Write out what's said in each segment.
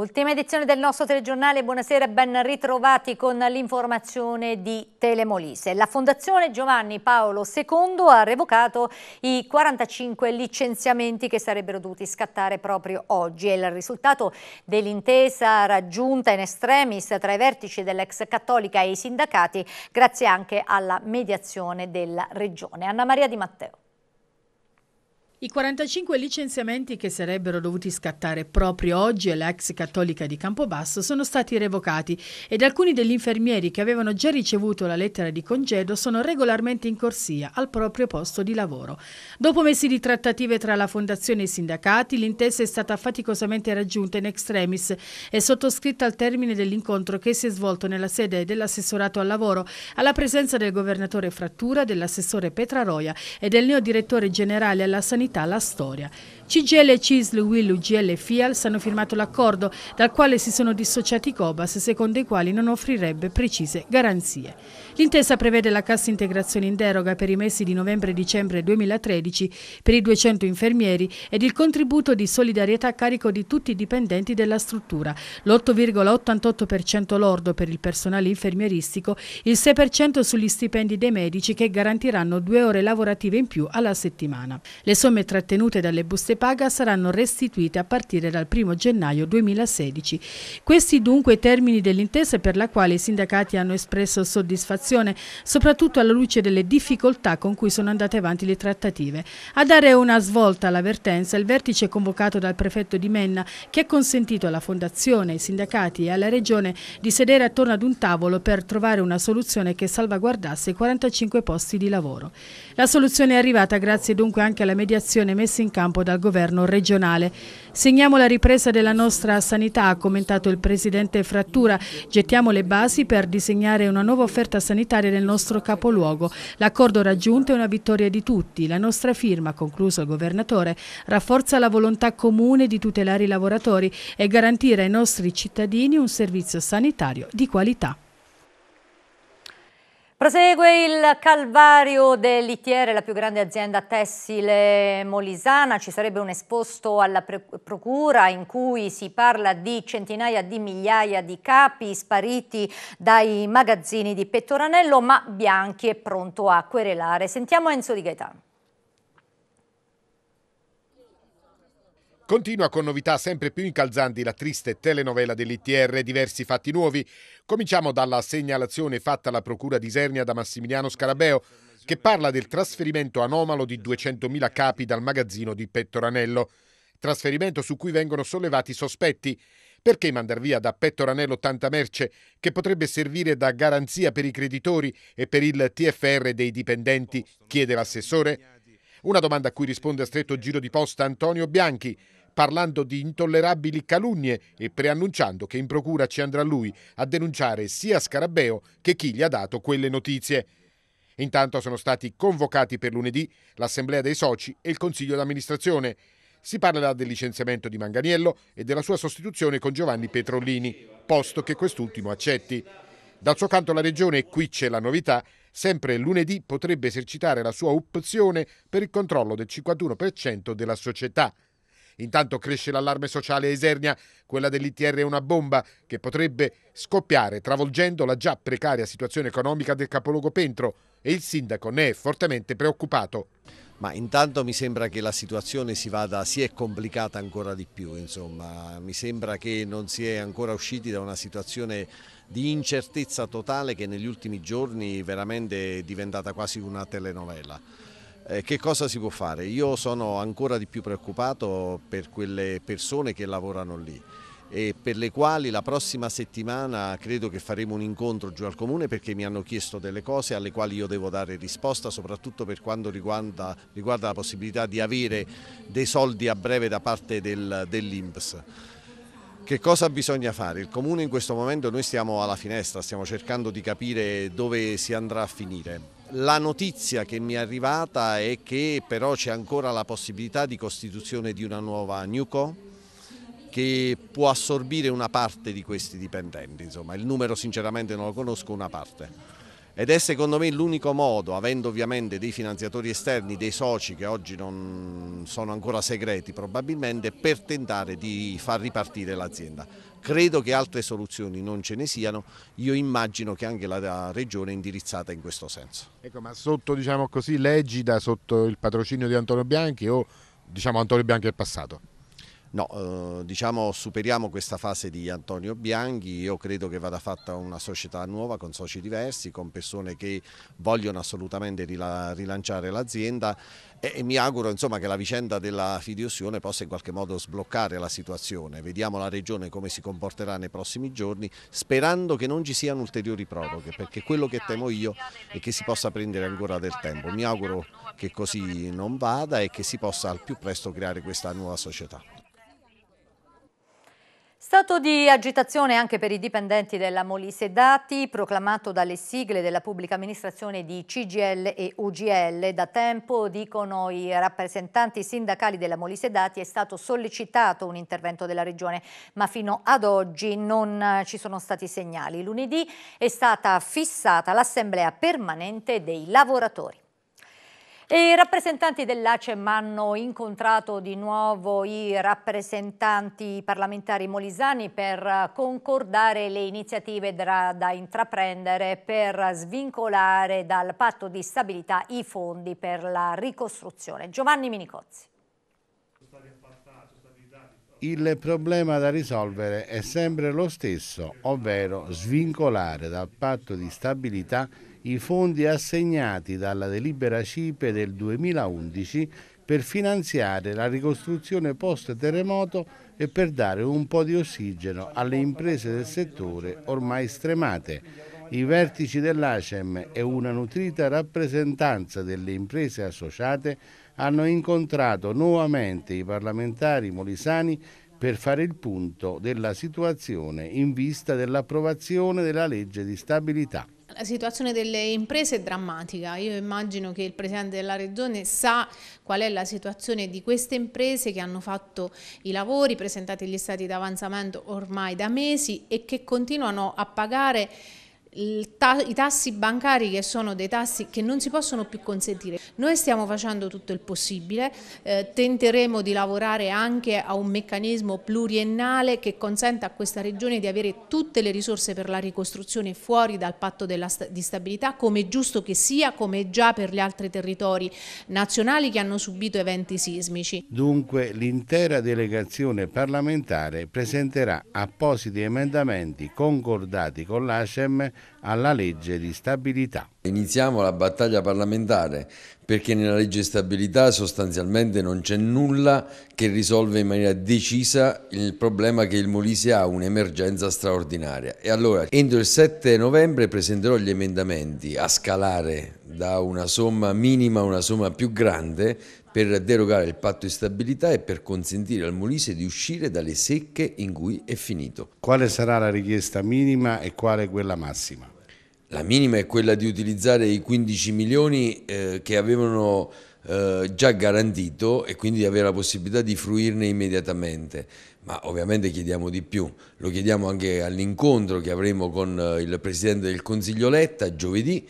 Ultima edizione del nostro telegiornale, buonasera e ben ritrovati con l'informazione di Telemolise. La Fondazione Giovanni Paolo II ha revocato i 45 licenziamenti che sarebbero dovuti scattare proprio oggi. È il risultato dell'intesa raggiunta in extremis tra i vertici dell'ex cattolica e i sindacati, grazie anche alla mediazione della Regione. Anna Maria Di Matteo. I 45 licenziamenti che sarebbero dovuti scattare proprio oggi all'ex cattolica di Campobasso sono stati revocati ed alcuni degli infermieri che avevano già ricevuto la lettera di congedo sono regolarmente in corsia al proprio posto di lavoro. Dopo mesi di trattative tra la fondazione e i sindacati, l'intesa è stata faticosamente raggiunta in extremis e sottoscritta al termine dell'incontro che si è svolto nella sede dell'assessorato al lavoro alla presenza del governatore Frattura, dell'assessore Petraroia e del neodirettore generale alla sanità l'attualità, la storia CGL, CISL, Will, UGL e FIALS hanno firmato l'accordo dal quale si sono dissociati Cobas secondo i quali non offrirebbe precise garanzie. L'intesa prevede la cassa integrazione in deroga per i mesi di novembre e dicembre 2013 per i 200 infermieri ed il contributo di solidarietà a carico di tutti i dipendenti della struttura, l'8,88% lordo per il personale infermieristico, il 6% sugli stipendi dei medici che garantiranno due ore lavorative in più alla settimana. Le somme trattenute dalle buste paga saranno restituite a partire dal 1 gennaio 2016. Questi dunque i termini dell'intesa per la quale i sindacati hanno espresso soddisfazione, soprattutto alla luce delle difficoltà con cui sono andate avanti le trattative. A dare una svolta all'avvertenza il vertice convocato dal prefetto di Menna che ha consentito alla Fondazione, ai sindacati e alla Regione di sedere attorno ad un tavolo per trovare una soluzione che salvaguardasse i 45 posti di lavoro. La soluzione è arrivata grazie dunque anche alla mediazione messa in campo dal governo governo regionale. Segniamo la ripresa della nostra sanità, ha commentato il presidente Frattura. Gettiamo le basi per disegnare una nuova offerta sanitaria nel nostro capoluogo. L'accordo raggiunto è una vittoria di tutti. La nostra firma, concluso il governatore, rafforza la volontà comune di tutelare i lavoratori e garantire ai nostri cittadini un servizio sanitario di qualità. Prosegue il calvario dell'ITR, la più grande azienda tessile molisana. Ci sarebbe un esposto alla procura in cui si parla di centinaia di migliaia di capi spariti dai magazzini di Pettoranello, ma Bianchi è pronto a querelare. Sentiamo Enzo Di Gaetano. Continua con novità sempre più incalzanti la triste telenovela dell'ITR, diversi fatti nuovi. Cominciamo dalla segnalazione fatta alla Procura di Isernia da Massimiliano Scarabeo, che parla del trasferimento anomalo di 200.000 capi dal magazzino di Pettoranello. Trasferimento su cui vengono sollevati sospetti. Perché mandar via da Pettoranello tanta merce che potrebbe servire da garanzia per i creditori e per il TFR dei dipendenti? chiede l'assessore. Una domanda a cui risponde a stretto giro di posta Antonio Bianchi, parlando di intollerabili calunnie e preannunciando che in procura ci andrà lui a denunciare sia Scarabeo che chi gli ha dato quelle notizie. Intanto sono stati convocati per lunedì l'assemblea dei soci e il consiglio d'amministrazione. Si parlerà del licenziamento di Manganiello e della sua sostituzione con Giovanni Petrollini, posto che quest'ultimo accetti. Dal suo canto la Regione, e qui c'è la novità, sempre lunedì potrebbe esercitare la sua opzione per il controllo del 51% della società. Intanto cresce l'allarme sociale a Isernia, quella dell'ITR è una bomba che potrebbe scoppiare travolgendo la già precaria situazione economica del capoluogo Pentro e il sindaco ne è fortemente preoccupato. Ma intanto mi sembra che la situazione si, vada, si è complicata ancora di più, insomma. mi sembra che non si è ancora usciti da una situazione di incertezza totale che negli ultimi giorni veramente è diventata quasi una telenovela. Eh, che cosa si può fare? Io sono ancora di più preoccupato per quelle persone che lavorano lì e per le quali la prossima settimana credo che faremo un incontro giù al comune perché mi hanno chiesto delle cose alle quali io devo dare risposta soprattutto per quanto riguarda, riguarda la possibilità di avere dei soldi a breve da parte del, dell'Inps. Che cosa bisogna fare? Il Comune in questo momento noi stiamo alla finestra, stiamo cercando di capire dove si andrà a finire. La notizia che mi è arrivata è che però c'è ancora la possibilità di costituzione di una nuova NUCO che può assorbire una parte di questi dipendenti, insomma il numero sinceramente non lo conosco, una parte ed è secondo me l'unico modo, avendo ovviamente dei finanziatori esterni, dei soci che oggi non sono ancora segreti probabilmente, per tentare di far ripartire l'azienda. Credo che altre soluzioni non ce ne siano, io immagino che anche la Regione è indirizzata in questo senso. Ecco, ma sotto, diciamo così, l'egida, sotto il patrocinio di Antonio Bianchi o diciamo Antonio Bianchi è passato? No, eh, diciamo superiamo questa fase di Antonio Bianchi, io credo che vada fatta una società nuova con soci diversi, con persone che vogliono assolutamente rilanciare l'azienda e, e, mi auguro insomma, che la vicenda della fiduzione possa in qualche modo sbloccare la situazione. Vediamo la Regione come si comporterà nei prossimi giorni, sperando che non ci siano ulteriori proroghe, perché quello che temo io è che si possa prendere ancora del tempo. Mi auguro che così non vada e che si possa al più presto creare questa nuova società. Stato di agitazione anche per i dipendenti della Molise Dati, proclamato dalle sigle della pubblica amministrazione di CGL e UGL. Da tempo, dicono i rappresentanti sindacali della Molise Dati, è stato sollecitato un intervento della Regione, ma fino ad oggi non ci sono stati segnali. Lunedì è stata fissata l'assemblea permanente dei lavoratori. I rappresentanti dell'ACEM hanno incontrato di nuovo i rappresentanti parlamentari molisani per concordare le iniziative da, da, intraprendere per svincolare dal patto di stabilità i fondi per la ricostruzione. Giovanni Minicozzi. Il problema da risolvere è sempre lo stesso, ovvero svincolare dal patto di stabilità i fondi assegnati dalla delibera CIPE del 2011 per finanziare la ricostruzione post terremoto e per dare un po' di ossigeno alle imprese del settore ormai stremate. I vertici dell'ACEM e una nutrita rappresentanza delle imprese associate hanno incontrato nuovamente i parlamentari molisani per fare il punto della situazione in vista dell'approvazione della legge di stabilità situazione delle imprese è drammatica. Io immagino che il Presidente della Regione sa qual è la situazione di queste imprese che hanno fatto i lavori, presentati gli stati d'avanzamento ormai da mesi e che continuano a pagare Ta i tassi bancari che sono dei tassi che non si possono più consentire. Noi stiamo facendo tutto il possibile, eh, tenteremo di lavorare anche a un meccanismo pluriennale che consenta a questa regione di avere tutte le risorse per la ricostruzione fuori dal patto sta di stabilità, come è giusto che sia, come già per gli altri territori nazionali che hanno subito eventi sismici. Dunque l'intera delegazione parlamentare presenterà appositi emendamenti concordati con l'ACEM alla legge di stabilità. Iniziamo la battaglia parlamentare perché nella legge di stabilità sostanzialmente non c'è nulla che risolve in maniera decisa il problema che il Molise ha un'emergenza straordinaria. E allora entro il 7 novembre presenterò gli emendamenti a scalare da una somma minima a una somma più grande per derogare il patto di stabilità e per consentire al Molise di uscire dalle secche in cui è finito. Quale sarà la richiesta minima e quale quella massima? La minima è quella di utilizzare i 15 milioni eh, che avevano eh, già garantito e quindi di avere la possibilità di fruirne immediatamente. Ma ovviamente chiediamo di più, lo chiediamo anche all'incontro che avremo con eh, il Presidente del Consiglio Letta giovedì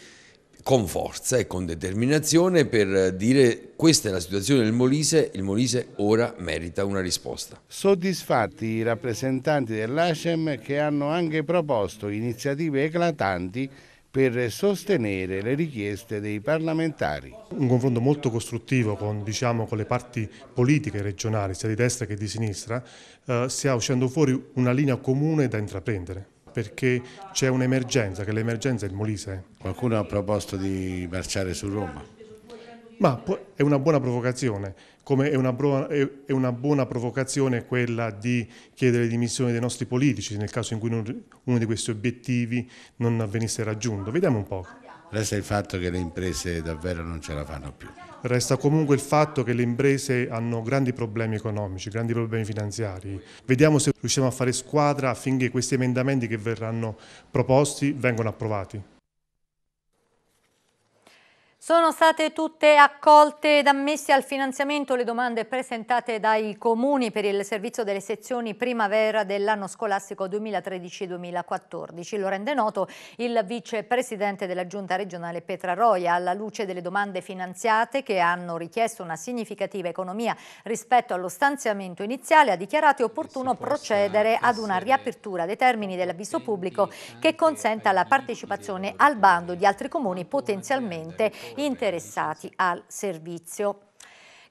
con forza e con determinazione per dire questa è la situazione del Molise, il Molise ora merita una risposta. Soddisfatti i rappresentanti dell'ACEM che hanno anche proposto iniziative eclatanti per sostenere le richieste dei parlamentari. Un confronto molto costruttivo con, diciamo, con le parti politiche regionali, sia di destra che di sinistra, eh, stia uscendo fuori una linea comune da intraprendere perché c'è un'emergenza, che l'emergenza è il Molise. Qualcuno ha proposto di marciare su Roma? Ma è una buona provocazione, come è una, è una buona provocazione quella di chiedere le dimissioni dei nostri politici nel caso in cui uno di questi obiettivi non venisse raggiunto. Vediamo un po'. Resta il fatto che le imprese davvero non ce la fanno più. Resta comunque il fatto che le imprese hanno grandi problemi economici, grandi problemi finanziari. Vediamo se riusciamo a fare squadra affinché questi emendamenti che verranno proposti vengano approvati. Sono state tutte accolte ed ammesse al finanziamento le domande presentate dai comuni per il servizio delle sezioni primavera dell'anno scolastico 2013-2014. Lo rende noto il vicepresidente della giunta regionale Petra Roia alla luce delle domande finanziate che hanno richiesto una significativa economia rispetto allo stanziamento iniziale ha dichiarato opportuno procedere ad una riapertura dei termini dell'avviso pubblico che consenta la partecipazione al bando di altri comuni potenzialmente interessati al servizio.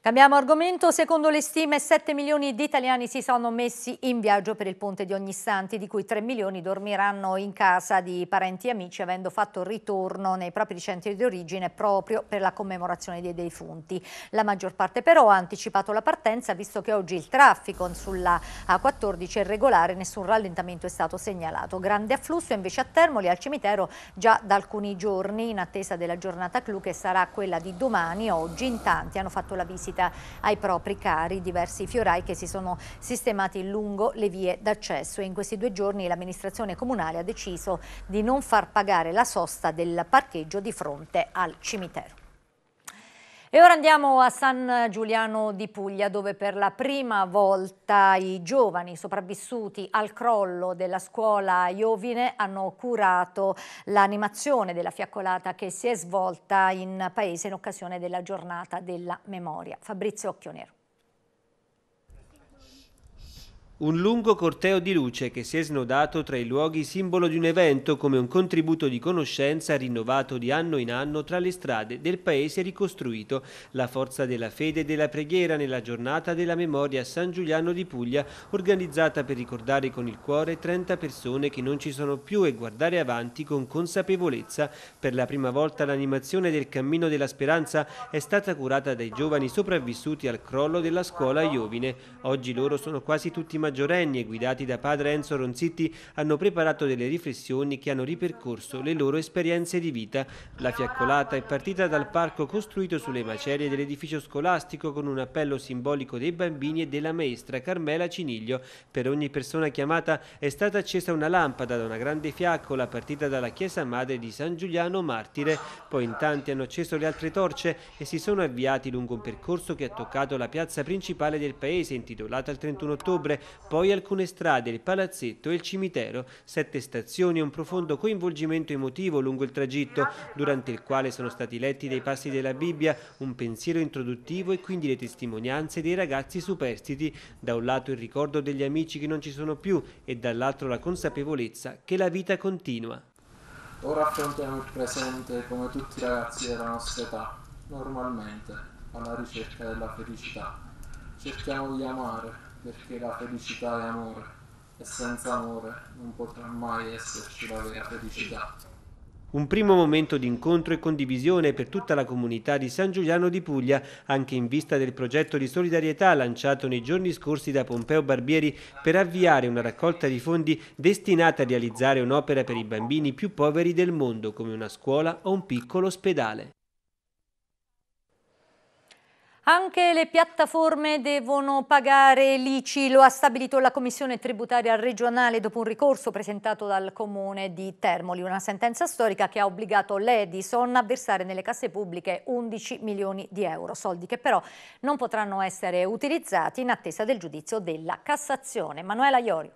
Cambiamo argomento, secondo le stime 7 milioni di italiani si sono messi in viaggio per il ponte di Ognissanti, di cui 3 milioni dormiranno in casa di parenti e amici avendo fatto ritorno nei propri centri di origine proprio per la commemorazione dei defunti. La maggior parte però ha anticipato la partenza visto che oggi il traffico sulla A14 è regolare, nessun rallentamento è stato segnalato. Grande afflusso invece a Termoli al cimitero già da alcuni giorni in attesa della giornata clou che sarà quella di domani. Oggi in tanti hanno fatto la visita visita ai propri cari, diversi fiorai che si sono sistemati lungo le vie d'accesso. e In questi due giorni l'amministrazione comunale ha deciso di non far pagare la sosta del parcheggio di fronte al cimitero. E ora andiamo a San Giuliano di Puglia dove per la prima volta i giovani sopravvissuti al crollo della scuola Iovine hanno curato l'animazione della fiaccolata che si è svolta in paese in occasione della giornata della memoria. Fabrizio Occhionero. Un lungo corteo di luce che si è snodato tra i luoghi simbolo di un evento come un contributo di conoscenza rinnovato di anno in anno tra le strade del paese ricostruito, la forza della fede e della preghiera nella giornata della memoria a San Giuliano di Puglia, organizzata per ricordare con il cuore 30 persone che non ci sono più e guardare avanti con consapevolezza. Per la prima volta l'animazione del Cammino della Speranza è stata curata dai giovani sopravvissuti al crollo della scuola Iovine. Oggi loro sono quasi tutti maggiori maggiorenni e guidati da padre Enzo Ronzitti hanno preparato delle riflessioni che hanno ripercorso le loro esperienze di vita. La fiaccolata è partita dal parco costruito sulle macerie dell'edificio scolastico con un appello simbolico dei bambini e della maestra Carmela Ciniglio. Per ogni persona chiamata è stata accesa una lampada da una grande fiaccola partita dalla chiesa madre di San Giuliano Martire. Poi in tanti hanno acceso le altre torce e si sono avviati lungo un percorso che ha toccato la piazza principale del paese intitolata il 31 ottobre, poi alcune strade, il palazzetto e il cimitero, sette stazioni e un profondo coinvolgimento emotivo lungo il tragitto, durante il quale sono stati letti dei passi della Bibbia, un pensiero introduttivo e quindi le testimonianze dei ragazzi superstiti, da un lato il ricordo degli amici che non ci sono più e dall'altro la consapevolezza che la vita continua. Ora affrontiamo il presente come tutti i ragazzi della nostra età, normalmente, alla ricerca della felicità. Cerchiamo di amare, perché la felicità è amore e senza amore non potrà mai esserci la vera felicità. Un primo momento di incontro e condivisione per tutta la comunità di San Giuliano di Puglia, anche in vista del progetto di solidarietà lanciato nei giorni scorsi da Pompeo Barbieri per avviare una raccolta di fondi destinata a realizzare un'opera per i bambini più poveri del mondo, come una scuola o un piccolo ospedale. Anche le piattaforme devono pagare l'ICI, lo ha stabilito la Commissione tributaria regionale dopo un ricorso presentato dal Comune di Termoli, una sentenza storica che ha obbligato l'Edison a versare nelle casse pubbliche 11 milioni di euro, soldi che però non potranno essere utilizzati in attesa del giudizio della Cassazione. Manuela Iorio.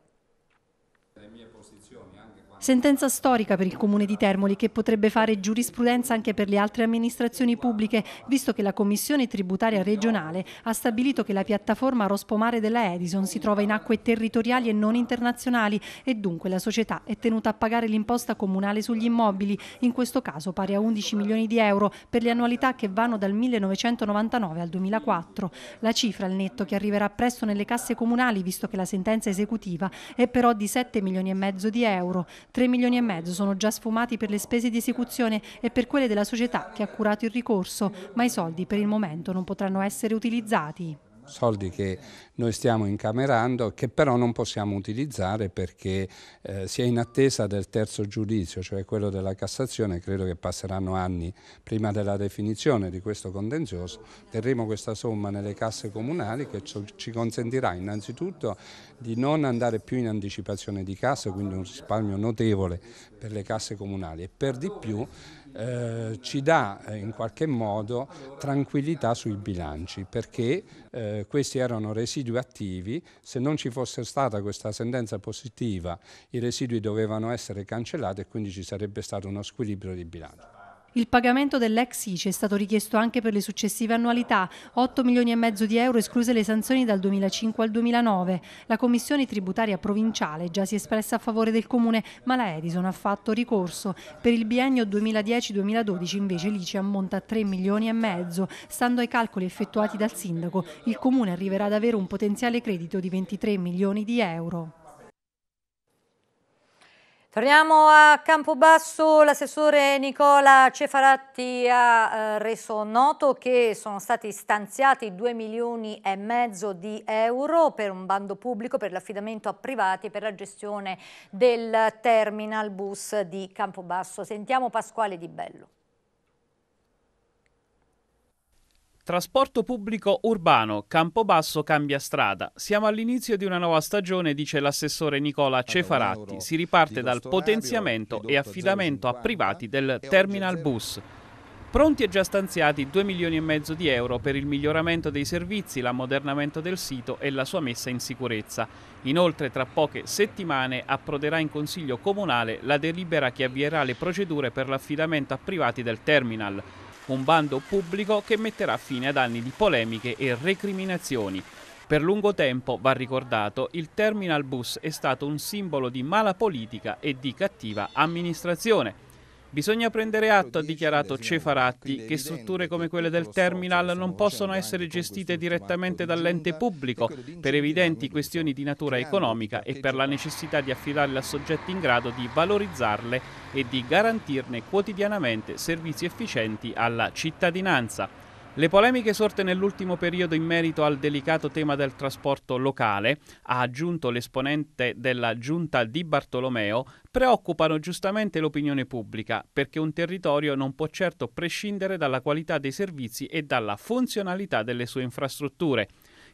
Sentenza storica per il Comune di Termoli che potrebbe fare giurisprudenza anche per le altre amministrazioni pubbliche, visto che la Commissione Tributaria Regionale ha stabilito che la piattaforma Rospomare della Edison si trova in acque territoriali e non internazionali e dunque la società è tenuta a pagare l'imposta comunale sugli immobili, in questo caso pari a 11 milioni di euro per le annualità che vanno dal 1999 al 2004. La cifra al netto che arriverà presto nelle casse comunali, visto che la sentenza esecutiva è però di 7 milioni e mezzo di euro. 3 milioni e mezzo sono già sfumati per le spese di esecuzione e per quelle della società che ha curato il ricorso, ma i soldi per il momento non potranno essere utilizzati soldi che noi stiamo incamerando che però non possiamo utilizzare perché eh, si è in attesa del terzo giudizio, cioè quello della Cassazione, credo che passeranno anni prima della definizione di questo contenzioso, terremo questa somma nelle casse comunali che ci consentirà innanzitutto di non andare più in anticipazione di casse, quindi un risparmio notevole per le casse comunali e per di più eh, ci dà eh, in qualche modo tranquillità sui bilanci perché eh, questi erano residui attivi, se non ci fosse stata questa sentenza positiva i residui dovevano essere cancellati e quindi ci sarebbe stato uno squilibrio di bilancio. Il pagamento dell'ex ICE è stato richiesto anche per le successive annualità, 8 milioni e mezzo di euro escluse le sanzioni dal 2005 al 2009. La Commissione tributaria provinciale già si è espressa a favore del Comune, ma la Edison ha fatto ricorso. Per il biennio 2010-2012 invece l'ICE ammonta a 3 milioni e mezzo. Stando ai calcoli effettuati dal Sindaco, il Comune arriverà ad avere un potenziale credito di 23 milioni di euro. Torniamo a Campobasso, l'assessore Nicola Cefaratti ha eh, reso noto che sono stati stanziati 2 milioni e mezzo di euro per un bando pubblico per l'affidamento a privati per la gestione del terminal bus di Campobasso. Sentiamo Pasquale Di Bello. Trasporto pubblico urbano, Campobasso cambia strada. Siamo all'inizio di una nuova stagione, dice l'assessore Nicola Cefaratti. Si riparte dal potenziamento e affidamento a privati del terminal bus. Pronti e già stanziati 2 milioni e mezzo di euro per il miglioramento dei servizi, l'ammodernamento del sito e la sua messa in sicurezza. Inoltre tra poche settimane approderà in Consiglio Comunale la delibera che avvierà le procedure per l'affidamento a privati del terminal un bando pubblico che metterà fine ad anni di polemiche e recriminazioni. Per lungo tempo, va ricordato, il terminal bus è stato un simbolo di mala politica e di cattiva amministrazione. Bisogna prendere atto, ha dichiarato Cefaratti, che strutture come quelle del terminal non possono essere gestite direttamente dall'ente pubblico per evidenti questioni di natura economica e per la necessità di affidarle a soggetti in grado di valorizzarle e di garantirne quotidianamente servizi efficienti alla cittadinanza. Le polemiche sorte nell'ultimo periodo in merito al delicato tema del trasporto locale, ha aggiunto l'esponente della giunta Di Bartolomeo, preoccupano giustamente l'opinione pubblica, perché un territorio non può certo prescindere dalla qualità dei servizi e dalla funzionalità delle sue infrastrutture,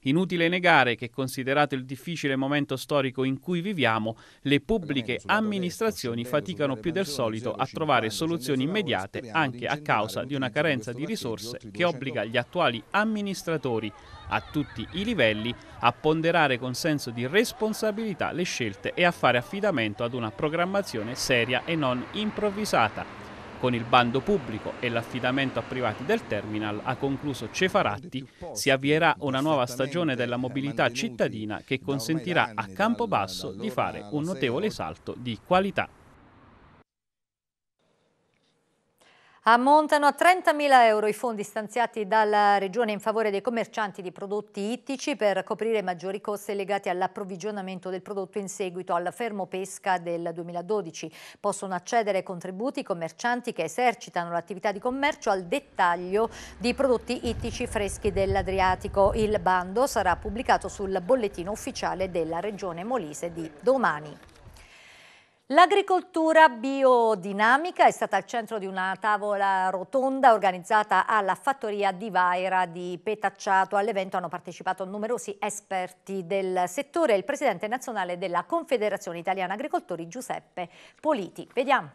Inutile negare che, considerato il difficile momento storico in cui viviamo, le pubbliche amministrazioni faticano più del solito a trovare soluzioni immediate anche a causa di una carenza di risorse che obbliga gli attuali amministratori a tutti i livelli a ponderare con senso di responsabilità le scelte e a fare affidamento ad una programmazione seria e non improvvisata. Con il bando pubblico e l'affidamento a privati del terminal, ha concluso Cefaratti, si avvierà una nuova stagione della eh, mobilità cittadina che consentirà a Campobasso di fare un notevole salto di qualità. Ammontano a 30.000 euro i fondi stanziati dalla Regione in favore dei commercianti di prodotti ittici per coprire maggiori costi legati all'approvvigionamento del prodotto in seguito alla pesca del 2012. Possono accedere ai contributi i commercianti che esercitano l'attività di commercio al dettaglio di prodotti ittici freschi dell'Adriatico. Il bando sarà pubblicato sul bollettino ufficiale della Regione Molise di domani. L'agricoltura biodinamica è stata al centro di una tavola rotonda organizzata alla fattoria di Vaira di Petacciato. All'evento hanno partecipato numerosi esperti del settore e il presidente nazionale della Confederazione Italiana Agricoltori Giuseppe Politi. Vediamo.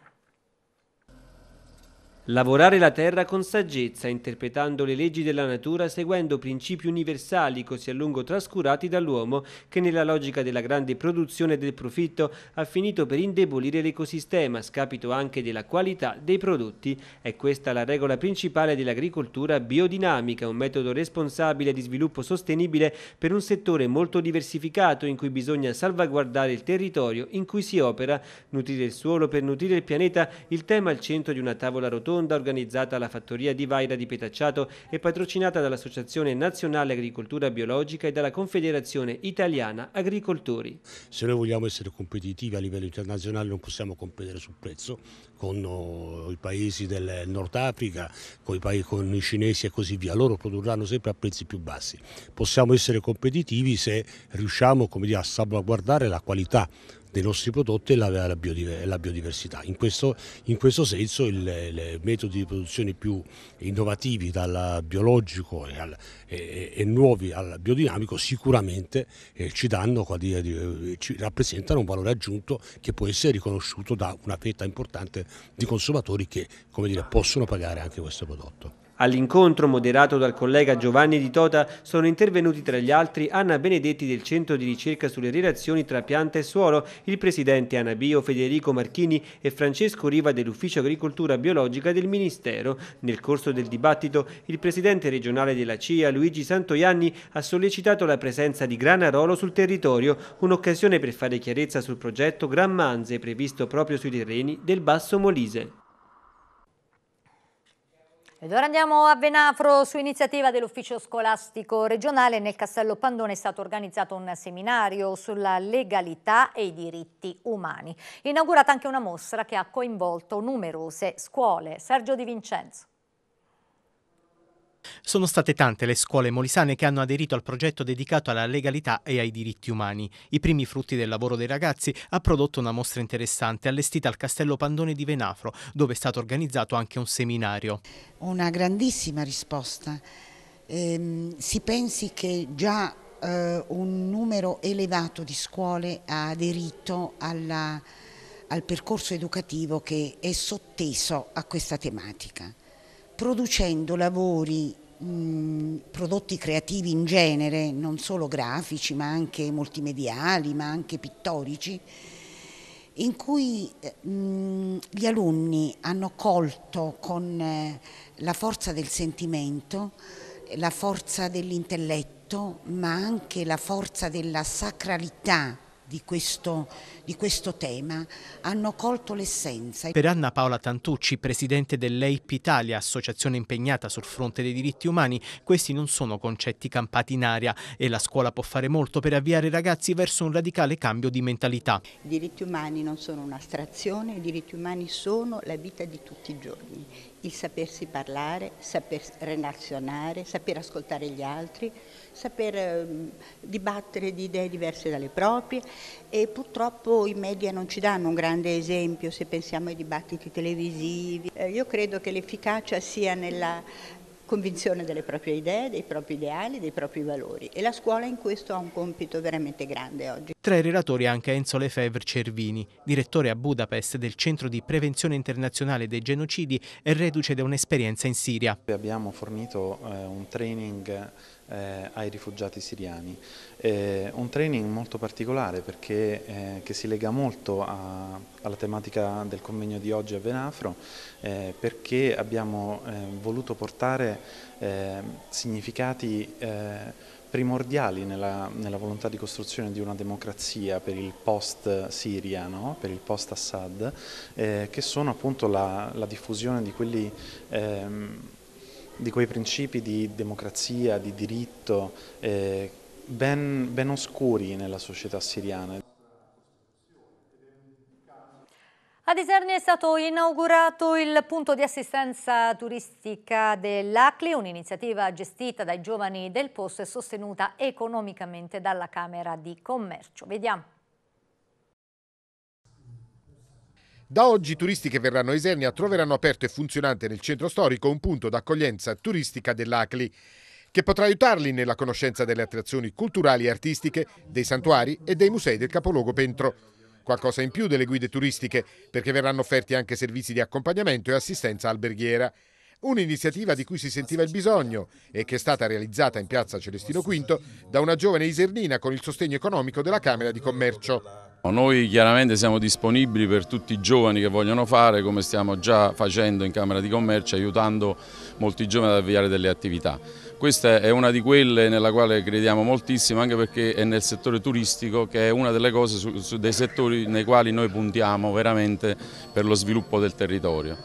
Lavorare la terra con saggezza, interpretando le leggi della natura, seguendo principi universali così a lungo trascurati dall'uomo, che nella logica della grande produzione del profitto ha finito per indebolire l'ecosistema, a scapito anche della qualità dei prodotti. È questa la regola principale dell'agricoltura biodinamica, un metodo responsabile di sviluppo sostenibile per un settore molto diversificato in cui bisogna salvaguardare il territorio in cui si opera, nutrire il suolo per nutrire il pianeta, il tema al centro di una tavola rotonda rotonda organizzata alla fattoria di Vaira di Petacciato e patrocinata dall'Associazione Nazionale Agricoltura Biologica e dalla Confederazione Italiana Agricoltori. Se noi vogliamo essere competitivi a livello internazionale non possiamo competere sul prezzo con oh, i paesi del Nord Africa, con i, paesi, con i cinesi e così via, loro produrranno sempre a prezzi più bassi. Possiamo essere competitivi se riusciamo dire, a salvaguardare la qualità dei nostri prodotti e la, la, biodiver la biodiversità. In questo, in questo senso i metodi di produzione più innovativi dal biologico e, al, e, e nuovi al biodinamico sicuramente eh, ci, danno, eh, ci rappresentano un valore aggiunto che può essere riconosciuto da una fetta importante di consumatori che dire, possono pagare anche questo prodotto. All'incontro moderato dal collega Giovanni Di Tota sono intervenuti tra gli altri Anna Benedetti del Centro di ricerca sulle relazioni tra pianta e suolo, il presidente Anabio Federico Marchini e Francesco Riva dell'Ufficio Agricoltura Biologica del Ministero. Nel corso del dibattito il presidente regionale della CIA Luigi Santoianni ha sollecitato la presenza di Granarolo sul territorio, un'occasione per fare chiarezza sul progetto Gran Manze previsto proprio sui terreni del Basso Molise. Ed ora andiamo a Venafro. Su iniziativa dell'Ufficio Scolastico Regionale nel Castello Pandone è stato organizzato un seminario sulla legalità e i diritti umani. Inaugurata anche una mostra che ha coinvolto numerose scuole. Sergio Di Vincenzo. Sono state tante le scuole molisane che hanno aderito al progetto dedicato alla legalità e ai diritti umani. I primi frutti del lavoro dei ragazzi ha prodotto una mostra interessante allestita al Castello Pandone di Venafro, dove è stato organizzato anche un seminario. Una grandissima risposta. Eh, si pensi che già eh, un numero elevato di scuole ha aderito alla, al percorso educativo che è sotteso a questa tematica producendo lavori prodotti creativi in genere, non solo grafici ma anche multimediali, ma anche pittorici, in cui eh, gli alunni hanno colto con eh, la forza del sentimento, la forza dell'intelletto, ma anche la forza della sacralità di questo, di questo, tema hanno colto l'essenza. Per Anna Paola Tantucci, presidente dell'EIP Italia, associazione impegnata sul fronte dei diritti umani, questi non sono concetti campati in aria e la scuola può fare molto per avviare i ragazzi verso un radicale cambio di mentalità. I diritti umani non sono un'astrazione, i diritti umani sono la vita di tutti i giorni il sapersi parlare, saper relazionare, saper ascoltare gli altri, saper ehm, dibattere di idee diverse dalle proprie e purtroppo i media non ci danno un grande esempio se pensiamo ai dibattiti televisivi. Eh, io credo che l'efficacia sia nella convinzione delle proprie idee, dei propri ideali, dei propri valori e la scuola in questo ha un compito veramente grande oggi. Tra i relatori anche Enzo Lefebvre Cervini, direttore a Budapest del Centro di Prevenzione Internazionale dei Genocidi e reduce da un'esperienza in Siria. Abbiamo fornito eh, un training eh, ai rifugiati siriani. Eh, un training molto particolare perché eh, che si lega molto a, alla tematica del convegno di oggi a Venafro eh, perché abbiamo eh, voluto portare eh, significati primordiali nella, nella, volontà di costruzione di una democrazia per il post-Siria, no? per il post-Assad, eh, che sono appunto la, la diffusione di quelli ehm, di quei principi di democrazia, di diritto, eh, ben, ben oscuri nella società siriana. Ad Isernia è stato inaugurato il punto di assistenza turistica dell'ACLI, un'iniziativa gestita dai giovani del posto e sostenuta economicamente dalla Camera di Commercio. Vediamo. Da oggi i turisti che verranno a Isernia troveranno aperto e funzionante nel centro storico un punto d'accoglienza turistica dell'Acli che potrà aiutarli nella conoscenza delle attrazioni culturali e artistiche, dei santuari e dei musei del capoluogo Pentro. Qualcosa in più delle guide turistiche, perché verranno offerti anche servizi di accompagnamento e assistenza alberghiera. Un'iniziativa di cui si sentiva il bisogno e che è stata realizzata in piazza Celestino V da una giovane isernina con il sostegno economico della Camera di Commercio. Noi chiaramente siamo disponibili per tutti i giovani che vogliono fare, come stiamo già facendo in Camera di Commercio, aiutando molti giovani ad avviare delle attività. Questa è una di quelle nella quale crediamo moltissimo, anche perché è nel settore turistico che è una delle cose, su, su dei settori nei quali noi puntiamo veramente per lo sviluppo del territorio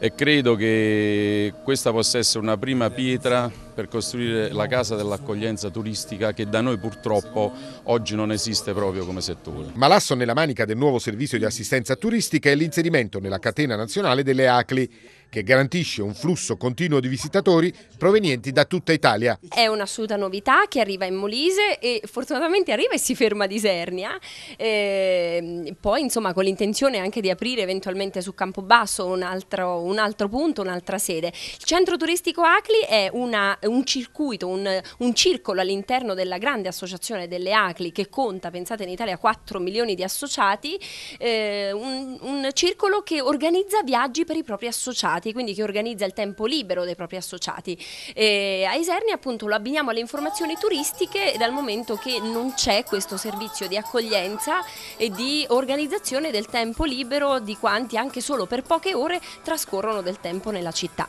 e credo che questa possa essere una prima pietra per costruire la casa dell'accoglienza turistica che da noi purtroppo oggi non esiste proprio come settore. Malasso nella manica del nuovo servizio di assistenza turistica è l'inserimento nella catena nazionale delle ACLI che garantisce un flusso continuo di visitatori provenienti da tutta Italia. È un'assoluta novità che arriva in Molise e fortunatamente arriva e si ferma ad Isernia, e ehm, poi insomma con l'intenzione anche di aprire eventualmente su Campobasso un altro, un altro punto, un'altra sede. Il centro turistico Acli è una, un circuito, un, un circolo all'interno della grande associazione delle Acli che conta, pensate in Italia, 4 milioni di associati, eh, un, un circolo che organizza viaggi per i propri associati associati, quindi che organizza il tempo libero dei propri associati. E a Isernia appunto lo abbiniamo alle informazioni turistiche dal momento che non c'è questo servizio di accoglienza e di organizzazione del tempo libero di quanti anche solo per poche ore trascorrono del tempo nella città.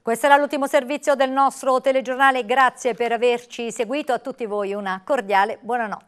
Questo era l'ultimo servizio del nostro telegiornale, grazie per averci seguito, a tutti voi una cordiale buonanotte.